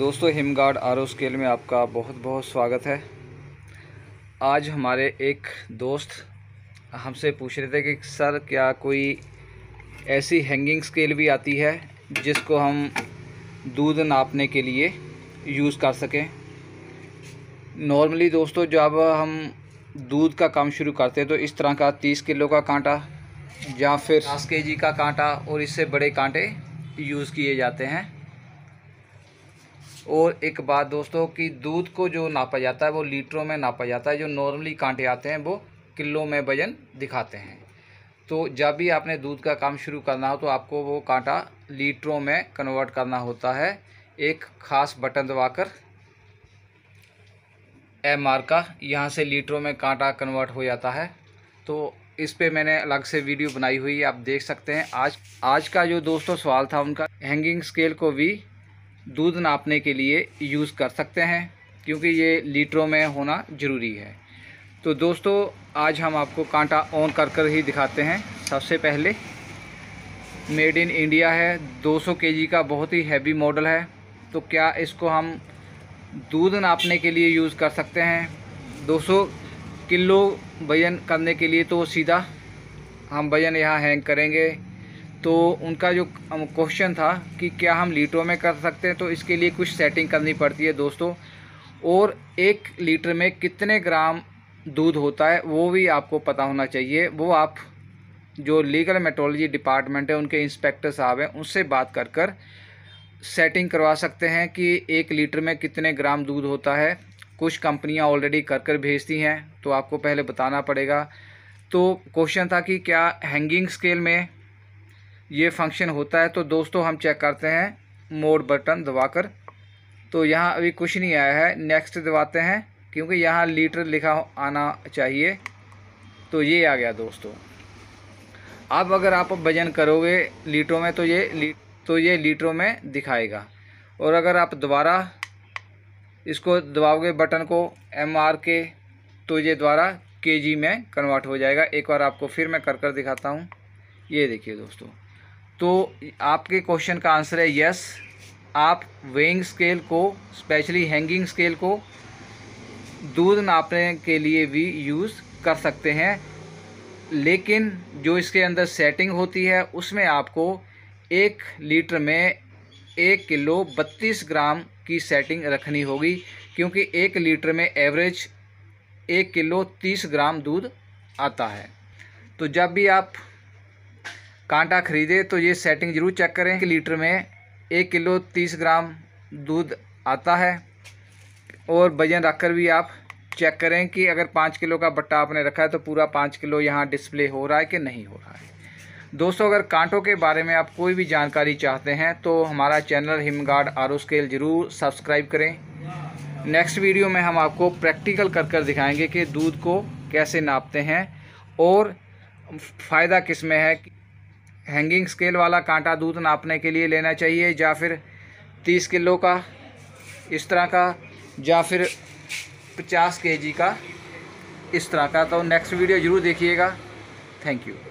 दोस्तों हिमगार्ड आर स्केल में आपका बहुत बहुत स्वागत है आज हमारे एक दोस्त हमसे पूछ रहे थे कि सर क्या कोई ऐसी हैंगिंग स्केल भी आती है जिसको हम दूध नापने के लिए यूज़ कर सकें नॉर्मली दोस्तों जब हम दूध का काम शुरू करते हैं तो इस तरह का तीस किलो का कांटा या फिर दस के जी का कांटा और इससे बड़े कांटे यूज़ किए जाते हैं और एक बात दोस्तों कि दूध को जो नापा जाता है वो लीटरों में नापा जाता है जो नॉर्मली कांटे आते हैं वो किलो में वजन दिखाते हैं तो जब भी आपने दूध का काम शुरू करना हो तो आपको वो कांटा लीटरों में कन्वर्ट करना होता है एक ख़ास बटन दबाकर एम आर का यहाँ से लीटरों में कांटा कन्वर्ट हो जाता है तो इस पर मैंने अलग से वीडियो बनाई हुई है आप देख सकते हैं आज आज का जो दोस्तों सवाल था उनका हैंगिंग स्केल को भी दूध नापने के लिए यूज़ कर सकते हैं क्योंकि ये लीटरों में होना ज़रूरी है तो दोस्तों आज हम आपको कांटा ऑन कर कर ही दिखाते हैं सबसे पहले मेड इन इंडिया है 200 जी का बहुत ही हैवी मॉडल है तो क्या इसको हम दूध नापने के लिए यूज़ कर सकते हैं 200 किलो वजन करने के लिए तो सीधा हम वजन यहाँ हैंग करेंगे तो उनका जो क्वेश्चन था कि क्या हम लीटरों में कर सकते हैं तो इसके लिए कुछ सेटिंग करनी पड़ती है दोस्तों और एक लीटर में कितने ग्राम दूध होता है वो भी आपको पता होना चाहिए वो आप जो लीगल मेट्रोलॉजी डिपार्टमेंट है उनके इंस्पेक्टर साहब हैं उनसे बात कर कर सेटिंग करवा सकते हैं कि एक लीटर में कितने ग्राम दूध होता है कुछ कंपनियां ऑलरेडी कर कर भेजती हैं तो आपको पहले बताना पड़ेगा तो क्वेश्चन था कि क्या हैंगिंग स्केल में ये फंक्शन होता है तो दोस्तों हम चेक करते हैं मोड बटन दबाकर तो यहाँ अभी कुछ नहीं आया है नेक्स्ट दबाते हैं क्योंकि यहाँ लीटर लिखा आना चाहिए तो ये आ गया दोस्तों अब अगर आप वजन करोगे लीटरों में तो ये तो ये लीटरों में दिखाएगा और अगर आप दोबारा इसको दबाओगे बटन को एम आर के तो ये द्वारा के जी में कन्वर्ट हो जाएगा एक बार आपको फिर मैं कर कर दिखाता हूँ ये देखिए दोस्तों तो आपके क्वेश्चन का आंसर है यस आप वेइंग स्केल को स्पेशली हैंगिंग स्केल को दूध नापने के लिए भी यूज़ कर सकते हैं लेकिन जो इसके अंदर सेटिंग होती है उसमें आपको एक लीटर में एक किलो बत्तीस ग्राम की सेटिंग रखनी होगी क्योंकि एक लीटर में एवरेज एक किलो तीस ग्राम दूध आता है तो जब भी आप कांटा खरीदे तो ये सेटिंग ज़रूर चेक करें कि लीटर में एक किलो तीस ग्राम दूध आता है और वजन रख कर भी आप चेक करें कि अगर पाँच किलो का बट्टा आपने रखा है तो पूरा पाँच किलो यहाँ डिस्प्ले हो रहा है कि नहीं हो रहा है दोस्तों अगर कांटों के बारे में आप कोई भी जानकारी चाहते हैं तो हमारा चैनल हिमगार्ड आर स्केल ज़रूर सब्सक्राइब करें नेक्स्ट वीडियो में हम आपको प्रैक्टिकल कर कर दिखाएंगे कि दूध को कैसे नापते हैं और फ़ायदा किस में है हैंगिंग स्केल वाला कांटा दूध नापने के लिए लेना चाहिए या फिर तीस किलो का इस तरह का या फिर पचास के जी का इस तरह का तो नेक्स्ट वीडियो ज़रूर देखिएगा थैंक यू